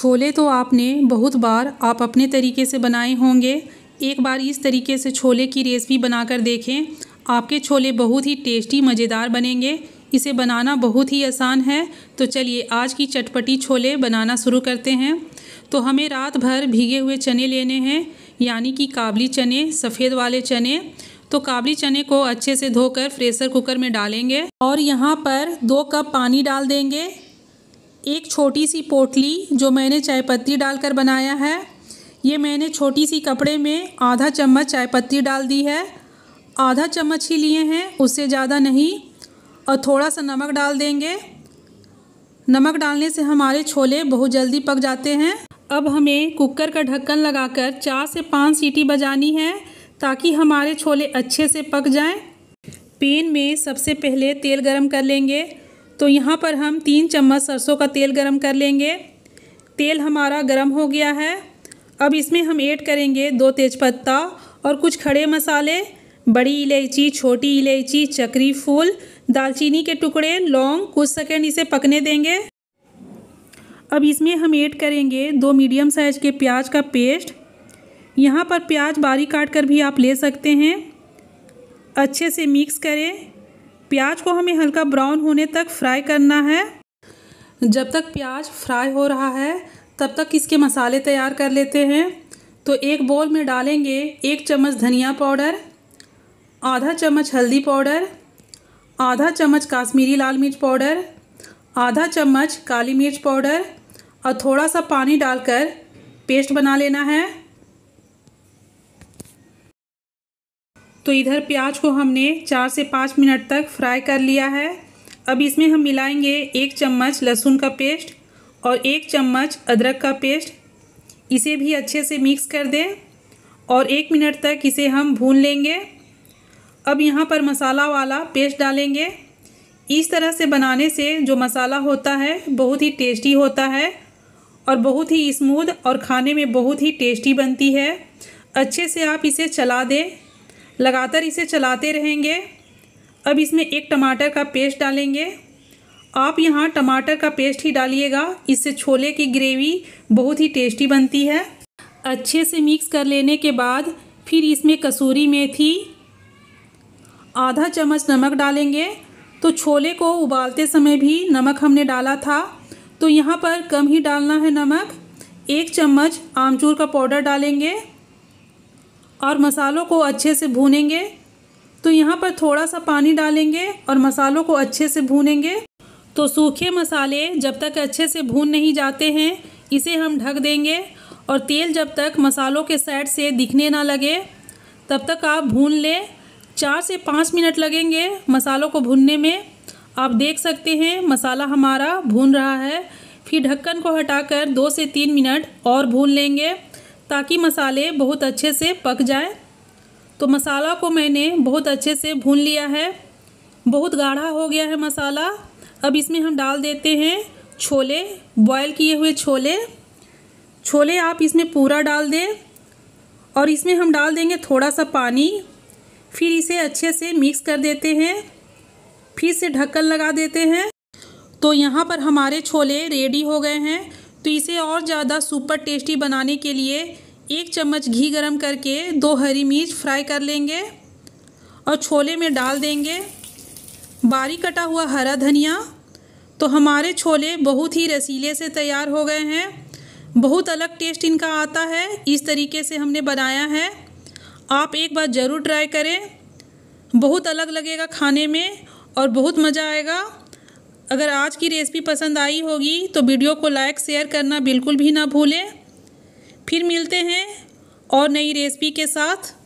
छोले तो आपने बहुत बार आप अपने तरीके से बनाए होंगे एक बार इस तरीके से छोले की रेसिपी बनाकर देखें आपके छोले बहुत ही टेस्टी मज़ेदार बनेंगे इसे बनाना बहुत ही आसान है तो चलिए आज की चटपटी छोले बनाना शुरू करते हैं तो हमें रात भर भीगे हुए चने लेने हैं यानी कि काबली चने सफ़ेद वाले चने तो काबली चने को अच्छे से धोकर प्रेशर कुकर में डालेंगे और यहाँ पर दो कप पानी डाल देंगे एक छोटी सी पोटली जो मैंने चाय पत्ती डालकर बनाया है ये मैंने छोटी सी कपड़े में आधा चम्मच चाय पत्ती डाल दी है आधा चम्मच ही लिए हैं उससे ज़्यादा नहीं और थोड़ा सा नमक डाल देंगे नमक डालने से हमारे छोले बहुत जल्दी पक जाते हैं अब हमें कुकर का ढक्कन लगाकर चार से पाँच सीटी बजानी है ताकि हमारे छोले अच्छे से पक जाएं। पेन में सबसे पहले तेल गरम कर लेंगे तो यहाँ पर हम तीन चम्मच सरसों का तेल गरम कर लेंगे तेल हमारा गरम हो गया है अब इसमें हम ऐड करेंगे दो तेज़पत्ता और कुछ खड़े मसाले बड़ी इलायची छोटी इलायची चक्री फूल दालचीनी के टुकड़े लौंग कुछ सेकेंड इसे पकने देंगे अब इसमें हम ऐड करेंगे दो मीडियम साइज के प्याज का पेस्ट यहाँ पर प्याज बारीक काट कर भी आप ले सकते हैं अच्छे से मिक्स करें प्याज को हमें हल्का ब्राउन होने तक फ्राई करना है जब तक प्याज फ्राई हो रहा है तब तक इसके मसाले तैयार कर लेते हैं तो एक बोल में डालेंगे एक चम्मच धनिया पाउडर आधा चम्मच हल्दी पाउडर आधा चम्मच काश्मीरी लाल मिर्च पाउडर आधा चम्मच काली मिर्च पाउडर और थोड़ा सा पानी डालकर पेस्ट बना लेना है तो इधर प्याज को हमने चार से पाँच मिनट तक फ्राई कर लिया है अब इसमें हम मिलाएंगे एक चम्मच लहसुन का पेस्ट और एक चम्मच अदरक का पेस्ट इसे भी अच्छे से मिक्स कर दें और एक मिनट तक इसे हम भून लेंगे अब यहाँ पर मसाला वाला पेस्ट डालेंगे इस तरह से बनाने से जो मसाला होता है बहुत ही टेस्टी होता है और बहुत ही स्मूद और खाने में बहुत ही टेस्टी बनती है अच्छे से आप इसे चला दें लगातार इसे चलाते रहेंगे अब इसमें एक टमाटर का पेस्ट डालेंगे आप यहाँ टमाटर का पेस्ट ही डालिएगा इससे छोले की ग्रेवी बहुत ही टेस्टी बनती है अच्छे से मिक्स कर लेने के बाद फिर इसमें कसूरी मेथी आधा चम्मच नमक डालेंगे तो छोले को उबालते समय भी नमक हमने डाला था तो यहाँ पर कम ही डालना है नमक एक चम्मच आमचूर का पाउडर डालेंगे और मसालों को अच्छे से भूनेंगे तो यहाँ पर थोड़ा सा पानी डालेंगे और मसालों को अच्छे से भूनेंगे तो सूखे मसाले जब तक अच्छे से भून नहीं जाते हैं इसे हम ढक देंगे और तेल जब तक मसालों के साइड से दिखने ना लगे तब तक आप भून लें चार से पाँच मिनट लगेंगे मसालों को भूनने में आप देख सकते हैं मसाला हमारा भून रहा है फिर ढक्कन को हटाकर दो से तीन मिनट और भून लेंगे ताकि मसाले बहुत अच्छे से पक जाए तो मसाला को मैंने बहुत अच्छे से भून लिया है बहुत गाढ़ा हो गया है मसाला अब इसमें हम डाल देते हैं छोले बॉयल किए हुए छोले छोले आप इसमें पूरा डाल दें और इसमें हम डाल देंगे थोड़ा सा पानी फिर इसे अच्छे से मिक्स कर देते हैं फिर से ढक्कन लगा देते हैं तो यहाँ पर हमारे छोले रेडी हो गए हैं तो इसे और ज़्यादा सुपर टेस्टी बनाने के लिए एक चम्मच घी गरम करके दो हरी मिर्च फ्राई कर लेंगे और छोले में डाल देंगे बारीक कटा हुआ हरा धनिया तो हमारे छोले बहुत ही रसीले से तैयार हो गए हैं बहुत अलग टेस्ट इनका आता है इस तरीके से हमने बनाया है आप एक बार ज़रूर ट्राई करें बहुत अलग लगेगा खाने में और बहुत मज़ा आएगा अगर आज की रेसिपी पसंद आई होगी तो वीडियो को लाइक शेयर करना बिल्कुल भी ना भूलें फिर मिलते हैं और नई रेसिपी के साथ